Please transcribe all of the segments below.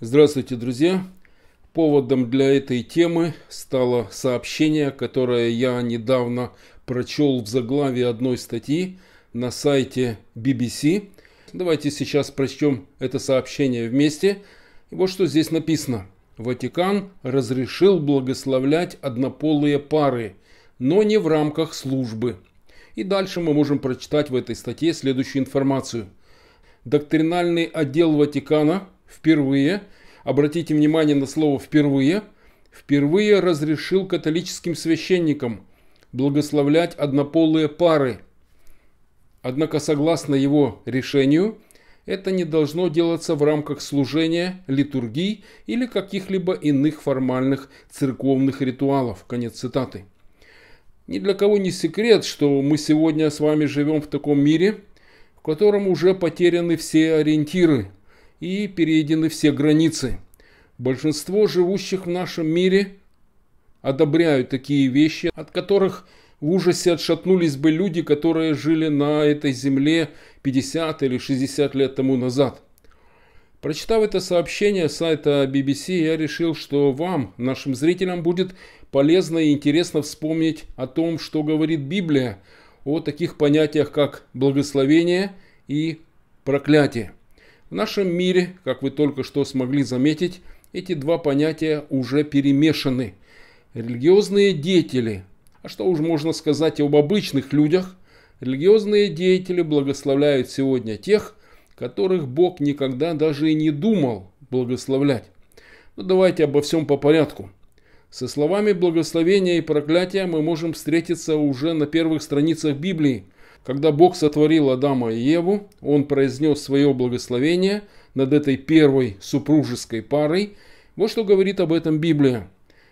Здравствуйте, друзья! Поводом для этой темы стало сообщение, которое я недавно прочел в заглаве одной статьи на сайте BBC. Давайте сейчас прочтем это сообщение вместе. И вот что здесь написано. Ватикан разрешил благословлять однополые пары, но не в рамках службы. И дальше мы можем прочитать в этой статье следующую информацию. Доктринальный отдел Ватикана – впервые, обратите внимание на слово «впервые», впервые разрешил католическим священникам благословлять однополые пары. Однако, согласно его решению, это не должно делаться в рамках служения, литургии или каких-либо иных формальных церковных ритуалов. Конец цитаты. Ни для кого не секрет, что мы сегодня с вами живем в таком мире, в котором уже потеряны все ориентиры, и переедены все границы. Большинство живущих в нашем мире одобряют такие вещи, от которых в ужасе отшатнулись бы люди, которые жили на этой земле 50 или 60 лет тому назад. Прочитав это сообщение сайта BBC, я решил, что вам, нашим зрителям, будет полезно и интересно вспомнить о том, что говорит Библия, о таких понятиях, как благословение и проклятие. В нашем мире, как вы только что смогли заметить, эти два понятия уже перемешаны. Религиозные деятели, а что уж можно сказать об обычных людях, религиозные деятели благословляют сегодня тех, которых Бог никогда даже и не думал благословлять. Но ну, давайте обо всем по порядку. Со словами благословения и проклятия мы можем встретиться уже на первых страницах Библии – когда Бог сотворил Адама и Еву, он произнес свое благословение над этой первой супружеской парой. Вот что говорит об этом Библия.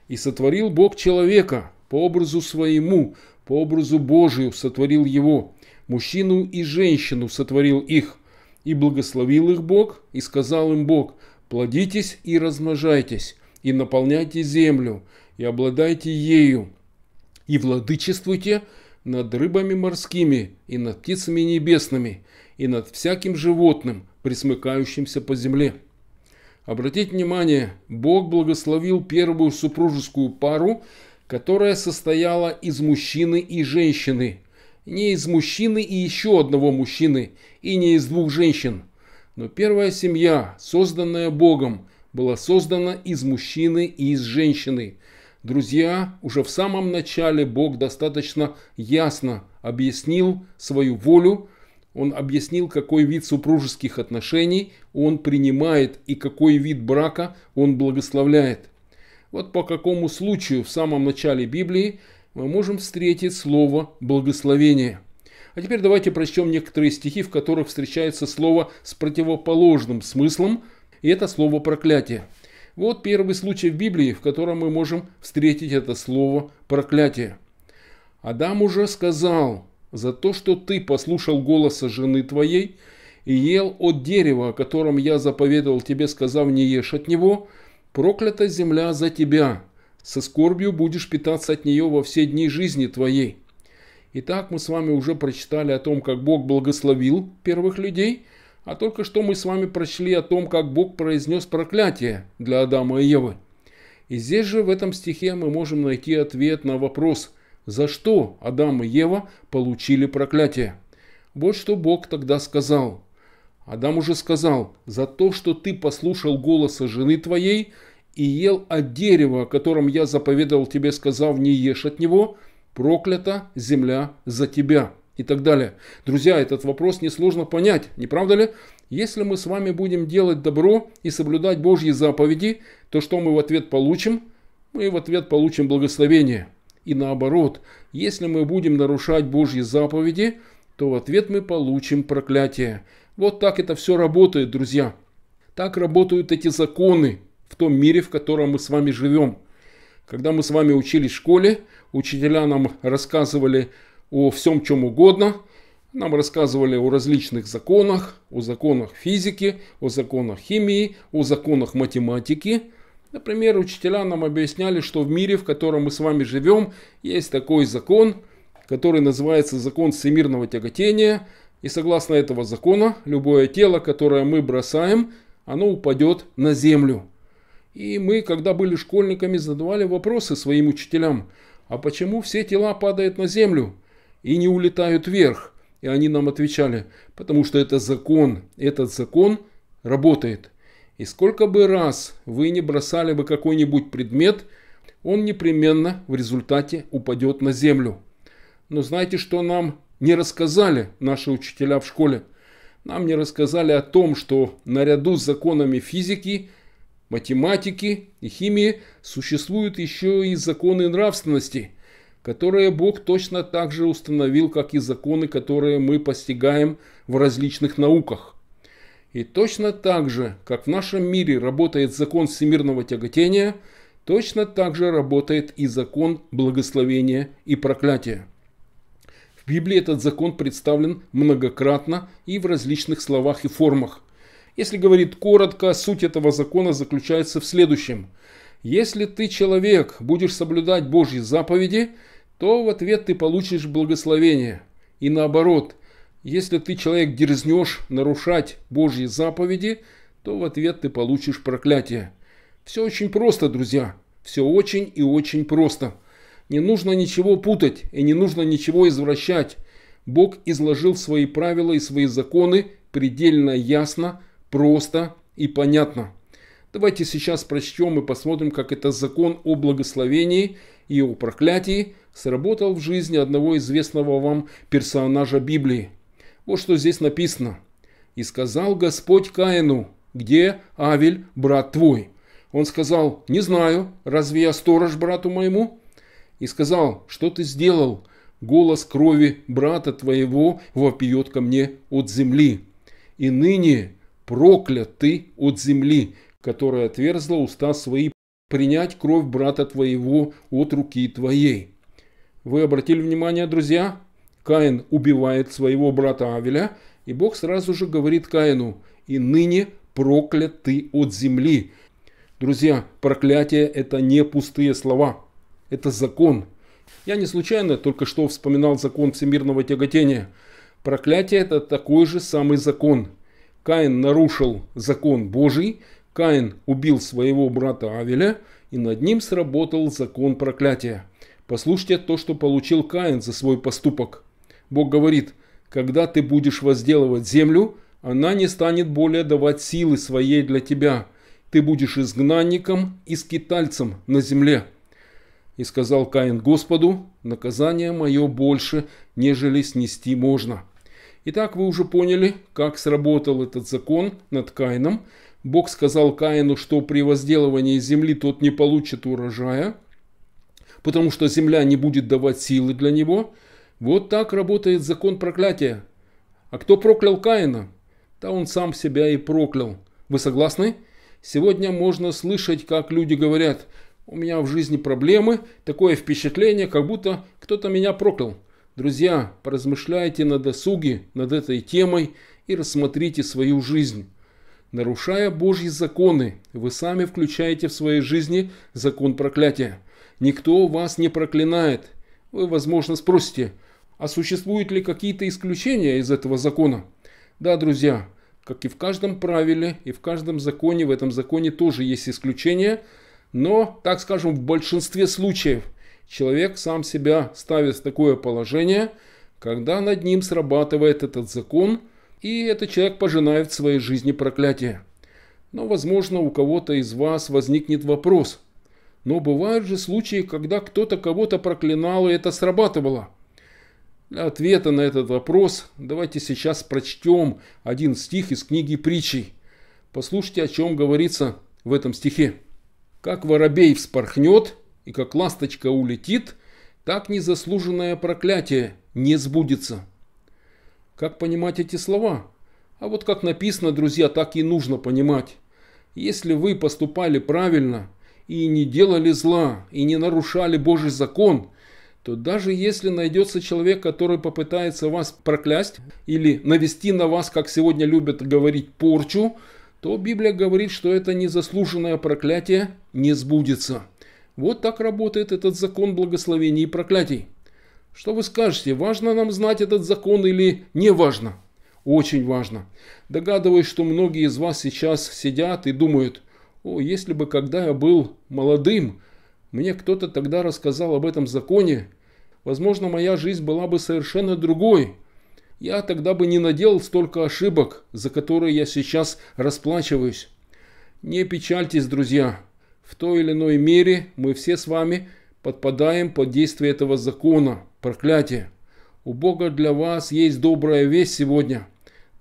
«И сотворил Бог человека по образу своему, по образу Божию сотворил его, мужчину и женщину сотворил их, и благословил их Бог, и сказал им Бог, плодитесь и размножайтесь, и наполняйте землю, и обладайте ею, и владычествуйте, над рыбами морскими и над птицами небесными и над всяким животным, присмыкающимся по земле. Обратите внимание, Бог благословил первую супружескую пару, которая состояла из мужчины и женщины, не из мужчины и еще одного мужчины, и не из двух женщин. Но первая семья, созданная Богом, была создана из мужчины и из женщины – Друзья, уже в самом начале Бог достаточно ясно объяснил свою волю, он объяснил, какой вид супружеских отношений он принимает и какой вид брака он благословляет. Вот по какому случаю в самом начале Библии мы можем встретить слово «благословение». А теперь давайте прочтем некоторые стихи, в которых встречается слово с противоположным смыслом, и это слово «проклятие». Вот первый случай в Библии, в котором мы можем встретить это слово проклятие. Адам уже сказал, за то, что ты послушал голоса жены твоей и ел от дерева, о котором я заповедовал тебе, сказав, не ешь от него, проклята земля за тебя, со скорбью будешь питаться от нее во все дни жизни твоей. Итак, мы с вами уже прочитали о том, как Бог благословил первых людей – а только что мы с вами прочли о том, как Бог произнес проклятие для Адама и Евы. И здесь же в этом стихе мы можем найти ответ на вопрос, за что Адам и Ева получили проклятие. Вот что Бог тогда сказал. Адам уже сказал, за то, что ты послушал голоса жены твоей и ел от дерева, о котором я заповедовал тебе, сказав, не ешь от него, проклята земля за тебя и так далее. Друзья, этот вопрос несложно понять, не правда ли? Если мы с вами будем делать добро и соблюдать Божьи заповеди, то что мы в ответ получим? Мы в ответ получим благословение. И наоборот, если мы будем нарушать Божьи заповеди, то в ответ мы получим проклятие. Вот так это все работает, друзья. Так работают эти законы в том мире, в котором мы с вами живем. Когда мы с вами учились в школе, учителя нам рассказывали о всем чем угодно. Нам рассказывали о различных законах, о законах физики, о законах химии, о законах математики. Например, учителя нам объясняли, что в мире, в котором мы с вами живем, есть такой закон, который называется закон всемирного тяготения. И согласно этого закона, любое тело, которое мы бросаем, оно упадет на землю. И мы, когда были школьниками, задавали вопросы своим учителям. А почему все тела падают на землю? и не улетают вверх. И они нам отвечали, потому что это закон, этот закон работает. И сколько бы раз вы не бросали бы какой-нибудь предмет, он непременно в результате упадет на землю. Но знаете, что нам не рассказали наши учителя в школе? Нам не рассказали о том, что наряду с законами физики, математики и химии существуют еще и законы нравственности – которые Бог точно так же установил, как и законы, которые мы постигаем в различных науках. И точно так же, как в нашем мире работает закон всемирного тяготения, точно так же работает и закон благословения и проклятия. В Библии этот закон представлен многократно и в различных словах и формах. Если говорить коротко, суть этого закона заключается в следующем. Если ты человек, будешь соблюдать Божьи заповеди – то в ответ ты получишь благословение. И наоборот, если ты человек дерзнешь нарушать Божьи заповеди, то в ответ ты получишь проклятие. Все очень просто, друзья. Все очень и очень просто. Не нужно ничего путать и не нужно ничего извращать. Бог изложил свои правила и свои законы предельно ясно, просто и понятно. Давайте сейчас прочтем и посмотрим, как это закон о благословении – и о проклятии сработал в жизни одного известного вам персонажа Библии. Вот что здесь написано. «И сказал Господь Каину, где Авель, брат твой?» Он сказал, «Не знаю, разве я сторож брату моему?» И сказал, «Что ты сделал? Голос крови брата твоего вопиет ко мне от земли. И ныне проклят ты от земли, которая отверзла уста свои принять кровь брата твоего от руки твоей. Вы обратили внимание, друзья? Каин убивает своего брата Авеля, и Бог сразу же говорит Каину, «И ныне проклят ты от земли». Друзья, проклятие – это не пустые слова, это закон. Я не случайно только что вспоминал закон всемирного тяготения. Проклятие – это такой же самый закон. Каин нарушил закон Божий – Каин убил своего брата Авеля, и над ним сработал закон проклятия. Послушайте то, что получил Каин за свой поступок. Бог говорит, когда ты будешь возделывать землю, она не станет более давать силы своей для тебя. Ты будешь изгнанником и скитальцем на земле. И сказал Каин Господу, наказание мое больше, нежели снести можно. Итак, вы уже поняли, как сработал этот закон над Каином – Бог сказал Каину, что при возделывании земли тот не получит урожая, потому что земля не будет давать силы для него. Вот так работает закон проклятия. А кто проклял Каина? Да он сам себя и проклял. Вы согласны? Сегодня можно слышать, как люди говорят, у меня в жизни проблемы, такое впечатление, как будто кто-то меня проклял. Друзья, поразмышляйте на досуге над этой темой и рассмотрите свою жизнь. Нарушая Божьи законы, вы сами включаете в своей жизни закон проклятия. Никто вас не проклинает. Вы, возможно, спросите, а существуют ли какие-то исключения из этого закона? Да, друзья, как и в каждом правиле, и в каждом законе, в этом законе тоже есть исключения, но, так скажем, в большинстве случаев человек сам себя ставит в такое положение, когда над ним срабатывает этот закон – и этот человек пожинает в своей жизни проклятие. Но, возможно, у кого-то из вас возникнет вопрос. Но бывают же случаи, когда кто-то кого-то проклинал, и это срабатывало. Для ответа на этот вопрос давайте сейчас прочтем один стих из книги притчей. Послушайте, о чем говорится в этом стихе. «Как воробей вспорхнет, и как ласточка улетит, так незаслуженное проклятие не сбудется». Как понимать эти слова? А вот как написано, друзья, так и нужно понимать. Если вы поступали правильно и не делали зла, и не нарушали Божий закон, то даже если найдется человек, который попытается вас проклясть или навести на вас, как сегодня любят говорить, порчу, то Библия говорит, что это незаслуженное проклятие не сбудется. Вот так работает этот закон благословений и проклятий. Что вы скажете, важно нам знать этот закон или не важно? Очень важно. Догадываюсь, что многие из вас сейчас сидят и думают, о, если бы когда я был молодым, мне кто-то тогда рассказал об этом законе, возможно, моя жизнь была бы совершенно другой. Я тогда бы не наделал столько ошибок, за которые я сейчас расплачиваюсь. Не печальтесь, друзья. В той или иной мере мы все с вами подпадаем под действие этого закона, проклятие. У Бога для вас есть добрая весть сегодня,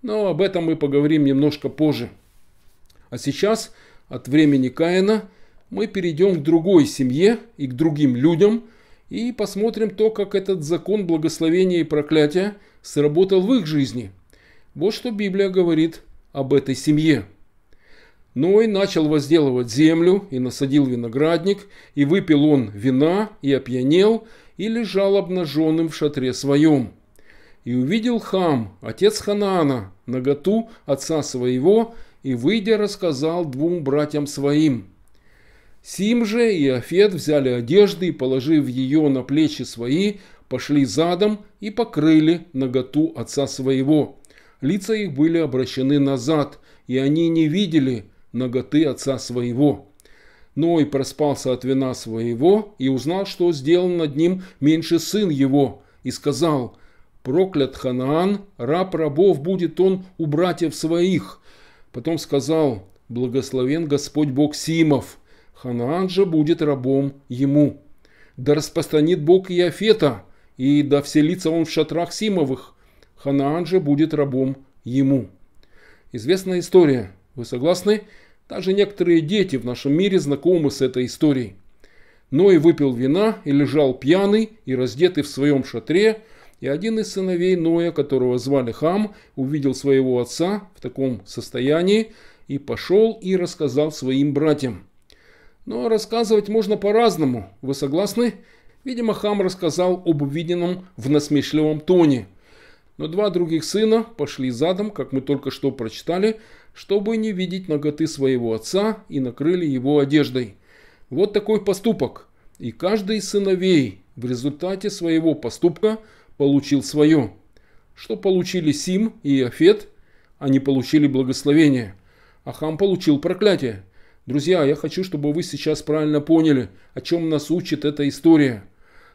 но об этом мы поговорим немножко позже. А сейчас от времени Каина мы перейдем к другой семье и к другим людям и посмотрим то, как этот закон благословения и проклятия сработал в их жизни. Вот что Библия говорит об этой семье. Ной начал возделывать землю, и насадил виноградник, и выпил он вина, и опьянел, и лежал обнаженным в шатре своем. И увидел Хам, отец Ханаана, наготу отца своего, и, выйдя, рассказал двум братьям своим. Сим же и Афет взяли одежды и, положив ее на плечи свои, пошли задом и покрыли наготу отца своего. Лица их были обращены назад, и они не видели – ноготы отца своего. Ной проспался от вина своего и узнал, что сделал над ним меньше сын его, и сказал, «Проклят Ханаан, раб рабов будет он у братьев своих». Потом сказал, «Благословен Господь Бог Симов, Ханаан же будет рабом ему». «Да распространит Бог Иофета, и да вселится он в шатрах Симовых, Ханаан же будет рабом ему». Известная история. Вы согласны? Даже некоторые дети в нашем мире знакомы с этой историей. Но выпил вина и лежал пьяный и раздетый в своем шатре, и один из сыновей Ноя, которого звали Хам, увидел своего отца в таком состоянии и пошел и рассказал своим братьям. Но рассказывать можно по-разному, вы согласны? Видимо, Хам рассказал об увиденном в насмешливом тоне. Но два других сына пошли задом, как мы только что прочитали, чтобы не видеть ноготы своего отца и накрыли его одеждой. Вот такой поступок. И каждый из сыновей в результате своего поступка получил свое. Что получили Сим и Афет? Они получили благословение. А Хам получил проклятие. Друзья, я хочу, чтобы вы сейчас правильно поняли, о чем нас учит эта история.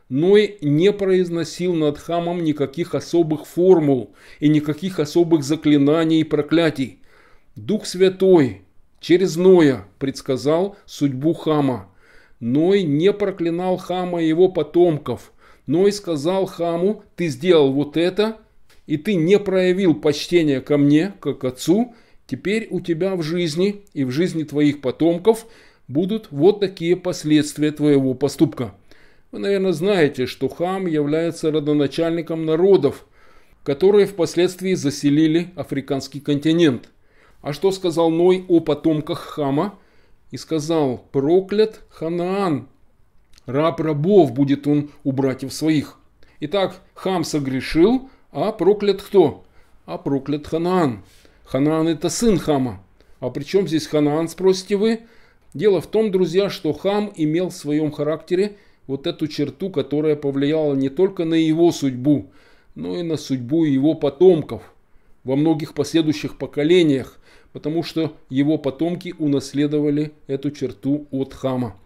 Ной не произносил над Хамом никаких особых формул и никаких особых заклинаний и проклятий. Дух Святой через Ноя предсказал судьбу Хама. Ной не проклинал Хама и его потомков. Ной сказал Хаму, ты сделал вот это, и ты не проявил почтения ко мне, как отцу, теперь у тебя в жизни и в жизни твоих потомков будут вот такие последствия твоего поступка. Вы, наверное, знаете, что Хам является родоначальником народов, которые впоследствии заселили африканский континент – а что сказал Ной о потомках Хама? И сказал, проклят Ханаан, раб рабов будет он у братьев своих. Итак, Хам согрешил, а проклят кто? А проклят Ханаан. Ханаан это сын Хама. А при чем здесь Ханаан, спросите вы? Дело в том, друзья, что Хам имел в своем характере вот эту черту, которая повлияла не только на его судьбу, но и на судьбу его потомков во многих последующих поколениях потому что его потомки унаследовали эту черту от хама.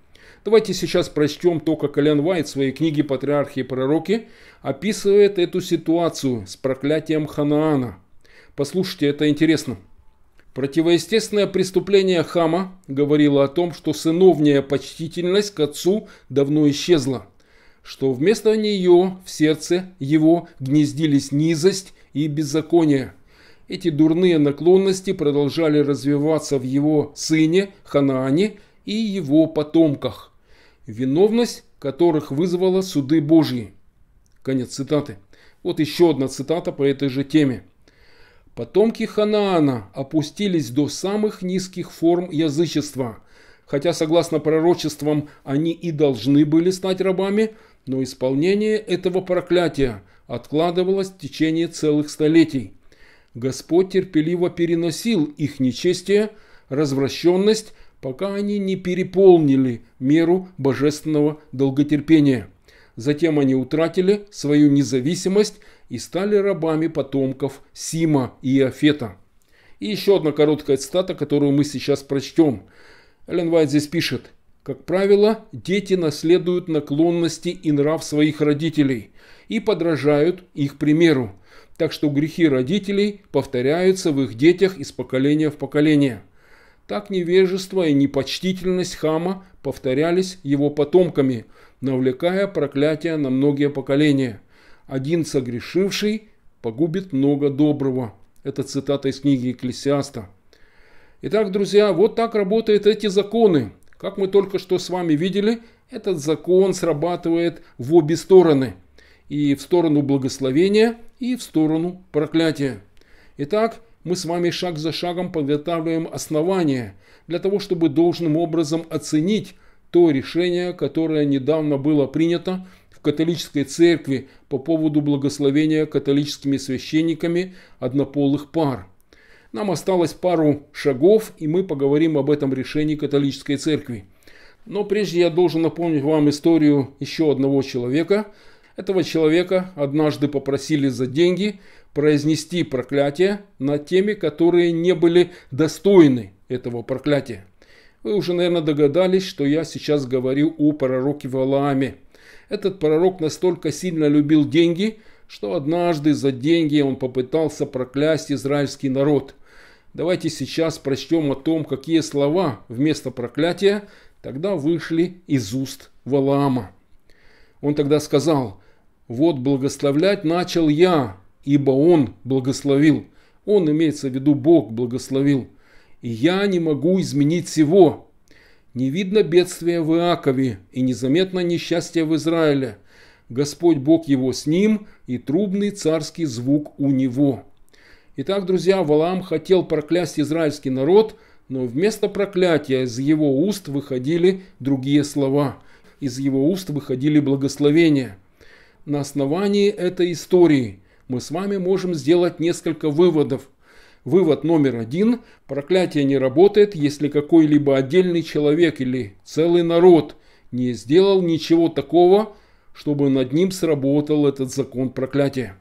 Давайте сейчас прочтем то, как Ален Вайт в своей книге «Патриархи и пророки» описывает эту ситуацию с проклятием Ханаана. Послушайте, это интересно. Противоестественное преступление Хама говорило о том, что сыновняя почтительность к отцу давно исчезла, что вместо нее в сердце его гнездились низость и беззаконие – эти дурные наклонности продолжали развиваться в его сыне Ханаане и его потомках, виновность которых вызвала суды Божьи. Конец цитаты. Вот еще одна цитата по этой же теме. Потомки Ханаана опустились до самых низких форм язычества, хотя, согласно пророчествам, они и должны были стать рабами, но исполнение этого проклятия откладывалось в течение целых столетий – Господь терпеливо переносил их нечестие, развращенность, пока они не переполнили меру божественного долготерпения. Затем они утратили свою независимость и стали рабами потомков Сима и Афета. И еще одна короткая цитата, которую мы сейчас прочтем. Эллен Вайт здесь пишет. Как правило, дети наследуют наклонности и нрав своих родителей и подражают их примеру. Так что грехи родителей повторяются в их детях из поколения в поколение. Так невежество и непочтительность хама повторялись его потомками, навлекая проклятие на многие поколения. Один согрешивший погубит много доброго. Это цитата из книги Экклесиаста. Итак, друзья, вот так работают эти законы. Как мы только что с вами видели, этот закон срабатывает в обе стороны. И в сторону благословения, и в сторону проклятия. Итак, мы с вами шаг за шагом подготавливаем основания для того, чтобы должным образом оценить то решение, которое недавно было принято в католической церкви по поводу благословения католическими священниками однополых пар. Нам осталось пару шагов, и мы поговорим об этом решении католической церкви. Но прежде я должен напомнить вам историю еще одного человека – этого человека однажды попросили за деньги произнести проклятие над теми, которые не были достойны этого проклятия. Вы уже, наверное, догадались, что я сейчас говорю о пророке Валааме. Этот пророк настолько сильно любил деньги, что однажды за деньги он попытался проклясть израильский народ. Давайте сейчас прочтем о том, какие слова вместо проклятия тогда вышли из уст Валаама. Он тогда сказал, вот благословлять начал я, ибо Он благословил. Он имеется в виду Бог благословил. И я не могу изменить всего. Не видно бедствия в Иакове и незаметно несчастье в Израиле. Господь Бог его с ним, и трубный царский звук у него. Итак, друзья, Валаам хотел проклясть израильский народ, но вместо проклятия из его уст выходили другие слова. Из его уст выходили благословения – на основании этой истории мы с вами можем сделать несколько выводов. Вывод номер один. Проклятие не работает, если какой-либо отдельный человек или целый народ не сделал ничего такого, чтобы над ним сработал этот закон проклятия.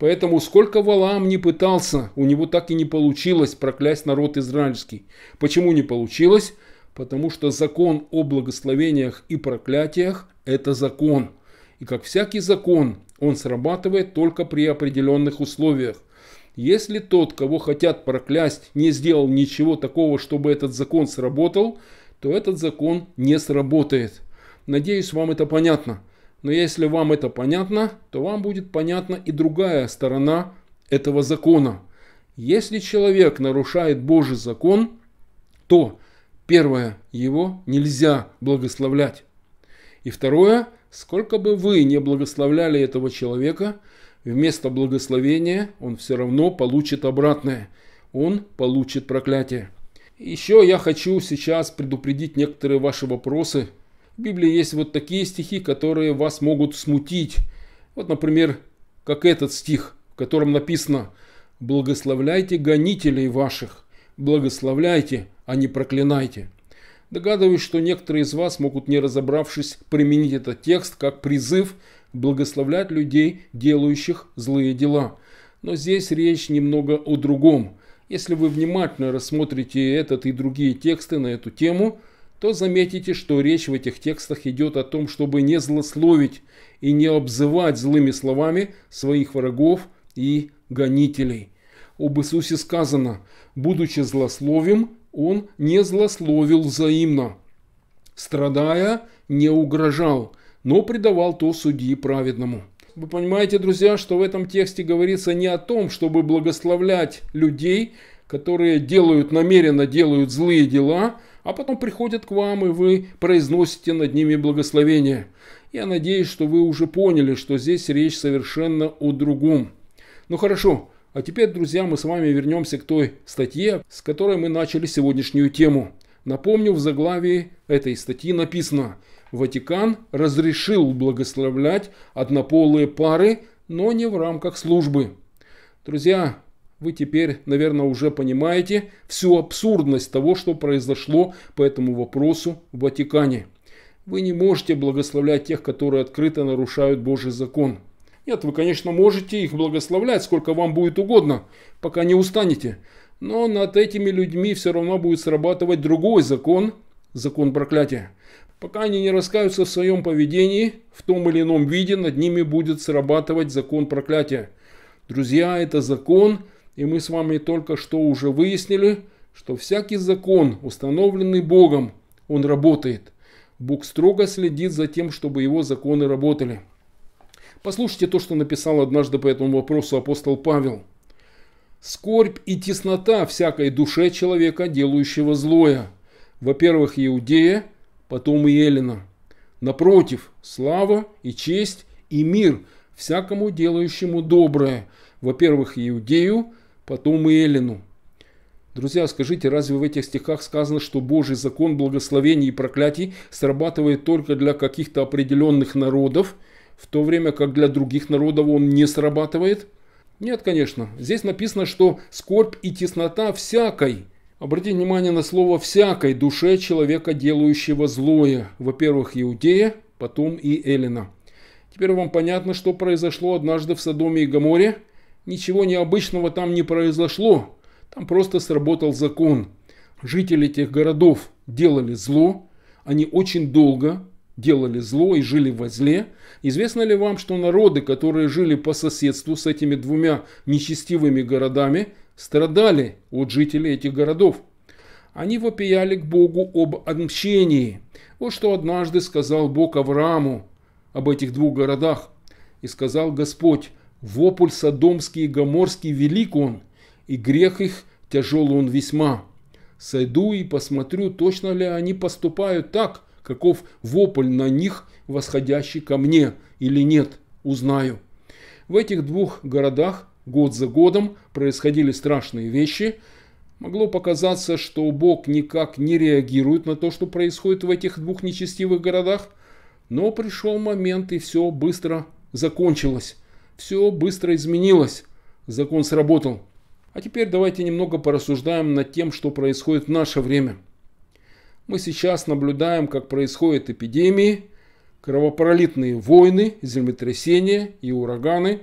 Поэтому сколько Валаам не пытался, у него так и не получилось проклясть народ израильский. Почему не получилось? Потому что закон о благословениях и проклятиях – это закон – и как всякий закон, он срабатывает только при определенных условиях. Если тот, кого хотят проклясть, не сделал ничего такого, чтобы этот закон сработал, то этот закон не сработает. Надеюсь, вам это понятно. Но если вам это понятно, то вам будет понятна и другая сторона этого закона. Если человек нарушает Божий закон, то, первое, его нельзя благословлять. И второе, Сколько бы вы не благословляли этого человека, вместо благословения он все равно получит обратное. Он получит проклятие. Еще я хочу сейчас предупредить некоторые ваши вопросы. В Библии есть вот такие стихи, которые вас могут смутить. Вот, например, как этот стих, в котором написано «Благословляйте гонителей ваших, благословляйте, а не проклинайте». Догадываюсь, что некоторые из вас могут, не разобравшись, применить этот текст как призыв благословлять людей, делающих злые дела. Но здесь речь немного о другом. Если вы внимательно рассмотрите этот и другие тексты на эту тему, то заметите, что речь в этих текстах идет о том, чтобы не злословить и не обзывать злыми словами своих врагов и гонителей. Об Иисусе сказано «Будучи злословим, он не злословил взаимно. Страдая, не угрожал, но предавал то судьи праведному. Вы понимаете, друзья, что в этом тексте говорится не о том, чтобы благословлять людей, которые делают намеренно, делают злые дела, а потом приходят к вам, и вы произносите над ними благословение. Я надеюсь, что вы уже поняли, что здесь речь совершенно о другом. Ну хорошо, а теперь, друзья, мы с вами вернемся к той статье, с которой мы начали сегодняшнюю тему. Напомню, в заглавии этой статьи написано «Ватикан разрешил благословлять однополые пары, но не в рамках службы». Друзья, вы теперь, наверное, уже понимаете всю абсурдность того, что произошло по этому вопросу в Ватикане. Вы не можете благословлять тех, которые открыто нарушают Божий закон. Нет, вы, конечно, можете их благословлять сколько вам будет угодно, пока не устанете. Но над этими людьми все равно будет срабатывать другой закон, закон проклятия. Пока они не раскаются в своем поведении, в том или ином виде над ними будет срабатывать закон проклятия. Друзья, это закон, и мы с вами только что уже выяснили, что всякий закон, установленный Богом, он работает. Бог строго следит за тем, чтобы его законы работали. Послушайте то, что написал однажды по этому вопросу апостол Павел. «Скорбь и теснота всякой душе человека, делающего злое. Во-первых, Иудея, потом и елена; Напротив, слава и честь и мир всякому делающему доброе. Во-первых, Иудею, потом и Эллину». Друзья, скажите, разве в этих стихах сказано, что Божий закон благословений и проклятий срабатывает только для каких-то определенных народов – в то время как для других народов он не срабатывает? Нет, конечно. Здесь написано, что скорбь и теснота всякой. Обратите внимание на слово «всякой» душе человека, делающего злое. Во-первых, Иудея, потом и Эллина. Теперь вам понятно, что произошло однажды в Содоме и Гаморе? Ничего необычного там не произошло. Там просто сработал закон. Жители этих городов делали зло. Они очень долго, делали зло и жили во зле? Известно ли вам, что народы, которые жили по соседству с этими двумя нечестивыми городами, страдали от жителей этих городов? Они вопияли к Богу об отмщении. Вот что однажды сказал Бог Аврааму об этих двух городах. И сказал Господь, вопль Содомский и Гоморский велик он, и грех их тяжел он весьма. Сойду и посмотрю, точно ли они поступают так, каков вопль на них, восходящий ко мне, или нет, узнаю. В этих двух городах год за годом происходили страшные вещи. Могло показаться, что Бог никак не реагирует на то, что происходит в этих двух нечестивых городах, но пришел момент, и все быстро закончилось. Все быстро изменилось. Закон сработал. А теперь давайте немного порассуждаем над тем, что происходит в наше время – мы сейчас наблюдаем, как происходят эпидемии, кровопролитные войны, землетрясения и ураганы.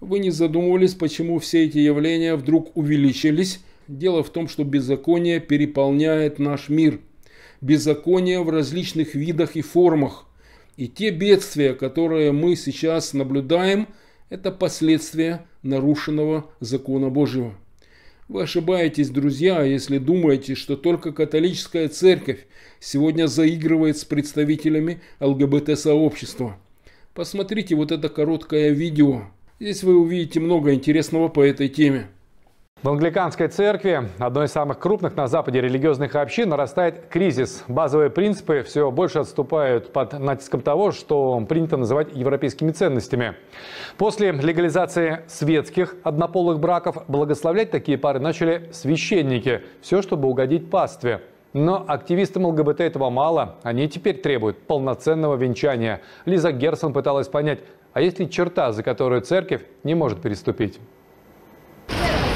Вы не задумывались, почему все эти явления вдруг увеличились? Дело в том, что беззаконие переполняет наш мир. Беззаконие в различных видах и формах. И те бедствия, которые мы сейчас наблюдаем, это последствия нарушенного закона Божьего. Вы ошибаетесь, друзья, если думаете, что только католическая церковь сегодня заигрывает с представителями ЛГБТ-сообщества. Посмотрите вот это короткое видео. Здесь вы увидите много интересного по этой теме. В англиканской церкви, одной из самых крупных на Западе религиозных общин, нарастает кризис. Базовые принципы все больше отступают под натиском того, что принято называть европейскими ценностями. После легализации светских однополых браков благословлять такие пары начали священники. Все, чтобы угодить пастве. Но активистам ЛГБТ этого мало. Они теперь требуют полноценного венчания. Лиза Герсон пыталась понять, а есть ли черта, за которую церковь не может переступить?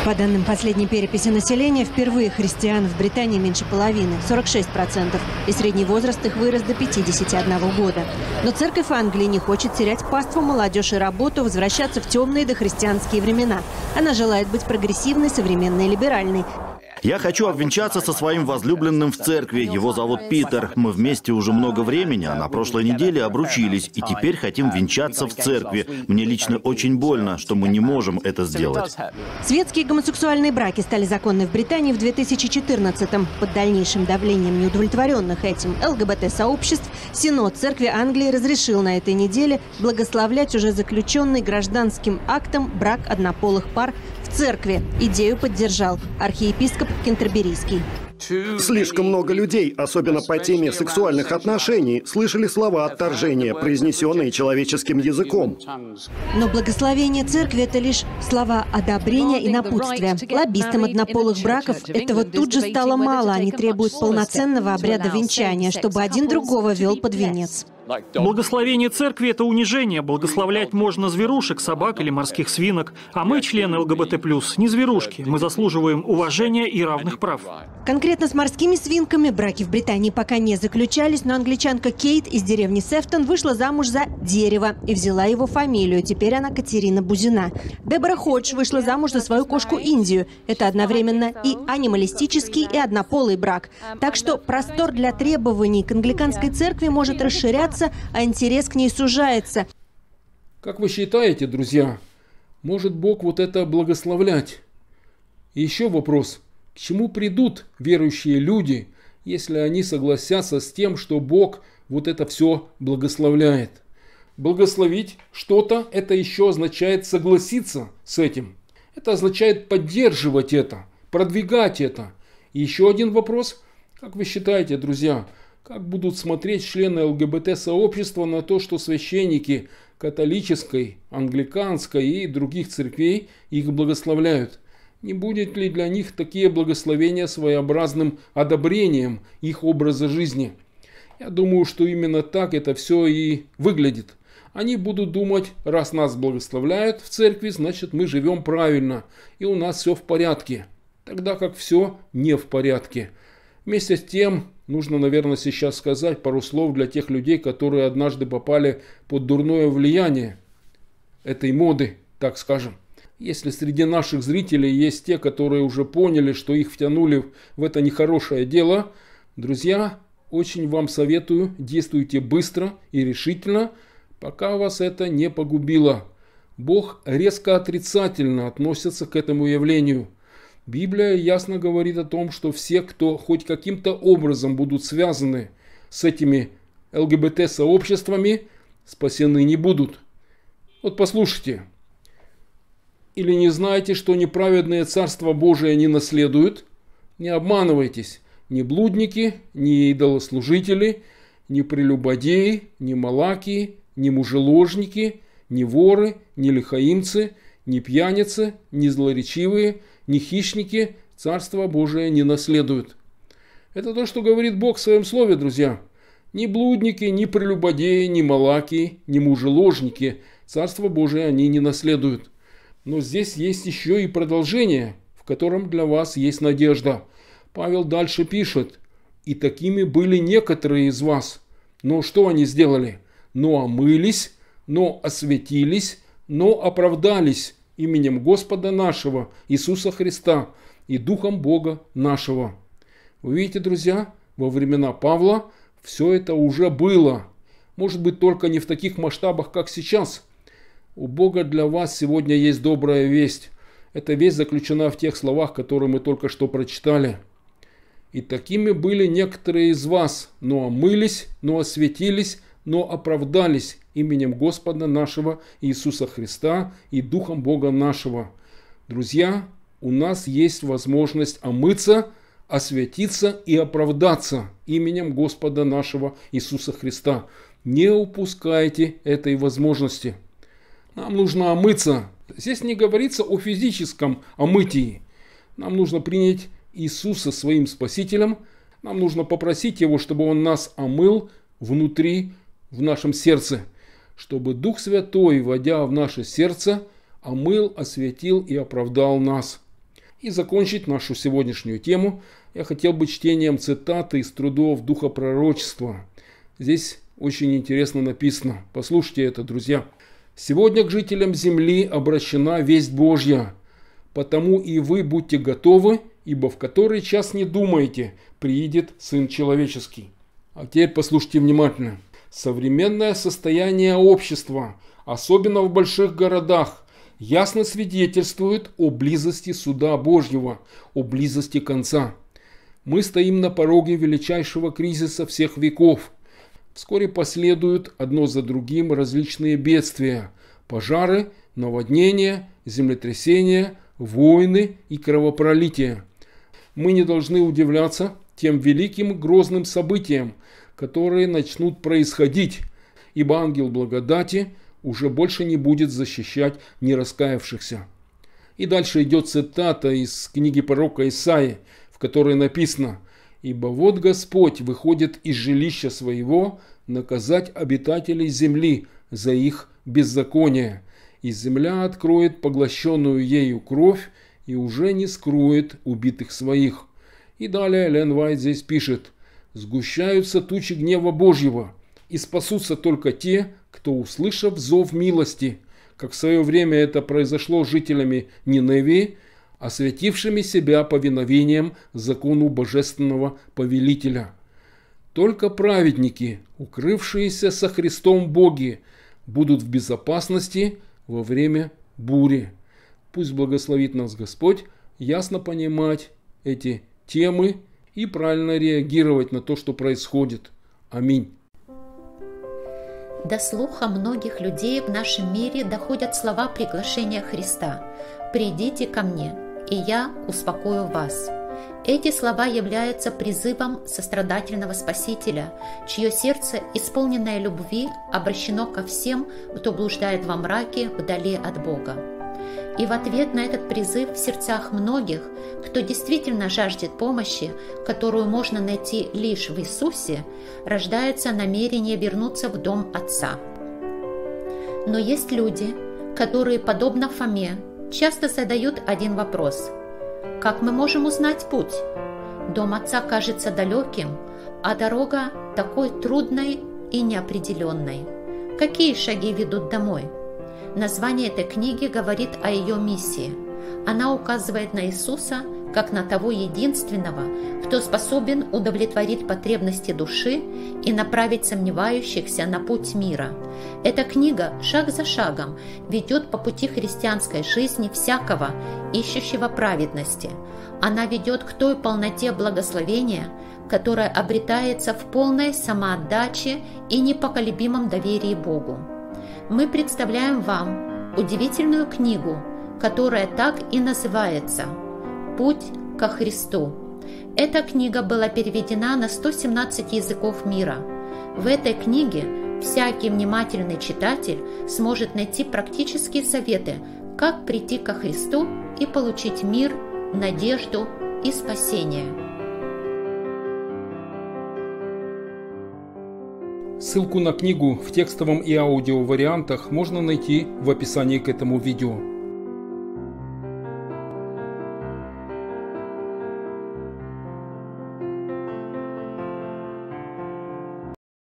По данным последней переписи населения, впервые христиан в Британии меньше половины – 46%, и средний возраст их вырос до 51 года. Но церковь Англии не хочет терять паству, молодежь и работу, возвращаться в темные дохристианские времена. Она желает быть прогрессивной, современной и либеральной, я хочу обвенчаться со своим возлюбленным в церкви. Его зовут Питер. Мы вместе уже много времени, а на прошлой неделе обручились. И теперь хотим венчаться в церкви. Мне лично очень больно, что мы не можем это сделать. Светские гомосексуальные браки стали законны в Британии в 2014-м. Под дальнейшим давлением неудовлетворенных этим ЛГБТ-сообществ Синод Церкви Англии разрешил на этой неделе благословлять уже заключенный гражданским актом брак однополых пар церкви. Идею поддержал архиепископ Кентерберийский. Слишком много людей, особенно по теме сексуальных отношений, слышали слова отторжения, произнесенные человеческим языком. Но благословение церкви – это лишь слова одобрения и напутствия. Лоббистам однополых браков этого тут же стало мало. Они требуют полноценного обряда венчания, чтобы один другого вел под венец. Благословение церкви – это унижение. Благословлять можно зверушек, собак или морских свинок. А мы, члены ЛГБТ+, не зверушки. Мы заслуживаем уважения и равных прав. Конкретно с морскими свинками браки в Британии пока не заключались, но англичанка Кейт из деревни Сефтон вышла замуж за дерево и взяла его фамилию. Теперь она Катерина Бузина. Дебора Ходж вышла замуж за свою кошку Индию. Это одновременно и анималистический, и однополый брак. Так что простор для требований к англиканской церкви может расширяться развиваться, а интерес к ней сужается. Как вы считаете, друзья, может Бог вот это благословлять? еще вопрос, к чему придут верующие люди, если они согласятся с тем, что Бог вот это все благословляет? Благословить что-то – это еще означает согласиться с этим. Это означает поддерживать это, продвигать это. И еще один вопрос. Как вы считаете, друзья, как будут смотреть члены ЛГБТ-сообщества на то, что священники католической, англиканской и других церквей их благословляют? Не будет ли для них такие благословения своеобразным одобрением их образа жизни? Я думаю, что именно так это все и выглядит. Они будут думать, раз нас благословляют в церкви, значит мы живем правильно, и у нас все в порядке. Тогда как все не в порядке. Вместе с тем, Нужно, наверное, сейчас сказать пару слов для тех людей, которые однажды попали под дурное влияние этой моды, так скажем. Если среди наших зрителей есть те, которые уже поняли, что их втянули в это нехорошее дело, друзья, очень вам советую, действуйте быстро и решительно, пока вас это не погубило. Бог резко отрицательно относится к этому явлению – Библия ясно говорит о том, что все, кто хоть каким-то образом будут связаны с этими ЛГБТ-сообществами, спасены не будут. Вот послушайте. Или не знаете, что неправедное Царство Божие не наследуют? Не обманывайтесь. Ни блудники, ни идолослужители, ни прелюбодеи, ни малаки, ни мужеложники, ни воры, ни лихаимцы, ни пьяницы, ни злоречивые – ни хищники Царство Божие не наследуют. Это то, что говорит Бог в своем слове, друзья. Ни блудники, ни прелюбодеи, ни малаки, ни мужеложники Царство Божие они не наследуют. Но здесь есть еще и продолжение, в котором для вас есть надежда. Павел дальше пишет. «И такими были некоторые из вас. Но что они сделали? Но омылись, но осветились, но оправдались, именем Господа нашего, Иисуса Христа, и Духом Бога нашего». Вы видите, друзья, во времена Павла все это уже было. Может быть, только не в таких масштабах, как сейчас. У Бога для вас сегодня есть добрая весть. Эта весть заключена в тех словах, которые мы только что прочитали. И такими были некоторые из вас, но омылись, но осветились, но оправдались, именем Господа нашего Иисуса Христа и Духом Бога нашего. Друзья, у нас есть возможность омыться, освятиться и оправдаться именем Господа нашего Иисуса Христа. Не упускайте этой возможности. Нам нужно омыться. Здесь не говорится о физическом омытии. Нам нужно принять Иисуса своим Спасителем. Нам нужно попросить Его, чтобы Он нас омыл внутри, в нашем сердце – чтобы Дух Святой, вводя в наше сердце, омыл, осветил и оправдал нас. И закончить нашу сегодняшнюю тему я хотел бы чтением цитаты из трудов Духа Пророчества. Здесь очень интересно написано. Послушайте это, друзья. «Сегодня к жителям земли обращена весть Божья, потому и вы будьте готовы, ибо в который час не думаете, приидет Сын Человеческий». А теперь послушайте внимательно – Современное состояние общества, особенно в больших городах, ясно свидетельствует о близости суда Божьего, о близости конца. Мы стоим на пороге величайшего кризиса всех веков. Вскоре последуют одно за другим различные бедствия – пожары, наводнения, землетрясения, войны и кровопролития. Мы не должны удивляться тем великим грозным событиям, которые начнут происходить, ибо ангел благодати уже больше не будет защищать нераскаявшихся. И дальше идет цитата из книги пророка Исаи, в которой написано «Ибо вот Господь выходит из жилища своего наказать обитателей земли за их беззаконие, и земля откроет поглощенную ею кровь и уже не скроет убитых своих». И далее Лен Вайт здесь пишет – сгущаются тучи гнева Божьего, и спасутся только те, кто, услышав зов милости, как в свое время это произошло с жителями Ниневии, осветившими себя повиновением закону божественного повелителя. Только праведники, укрывшиеся со Христом Боги, будут в безопасности во время бури. Пусть благословит нас Господь ясно понимать эти темы и правильно реагировать на то, что происходит. Аминь. До слуха многих людей в нашем мире доходят слова приглашения Христа «Придите ко мне, и я успокою вас». Эти слова являются призывом сострадательного Спасителя, чье сердце, исполненное любви, обращено ко всем, кто блуждает во мраке вдали от Бога. И в ответ на этот призыв в сердцах многих, кто действительно жаждет помощи, которую можно найти лишь в Иисусе, рождается намерение вернуться в дом Отца. Но есть люди, которые, подобно Фоме, часто задают один вопрос. Как мы можем узнать путь? Дом Отца кажется далеким, а дорога такой трудной и неопределенной. Какие шаги ведут домой? Название этой книги говорит о ее миссии. Она указывает на Иисуса как на того единственного, кто способен удовлетворить потребности души и направить сомневающихся на путь мира. Эта книга шаг за шагом ведет по пути христианской жизни всякого, ищущего праведности. Она ведет к той полноте благословения, которая обретается в полной самоотдаче и непоколебимом доверии Богу мы представляем вам удивительную книгу, которая так и называется «Путь ко Христу». Эта книга была переведена на 117 языков мира. В этой книге всякий внимательный читатель сможет найти практические советы, как прийти ко Христу и получить мир, надежду и спасение. Ссылку на книгу в текстовом и аудио вариантах можно найти в описании к этому видео.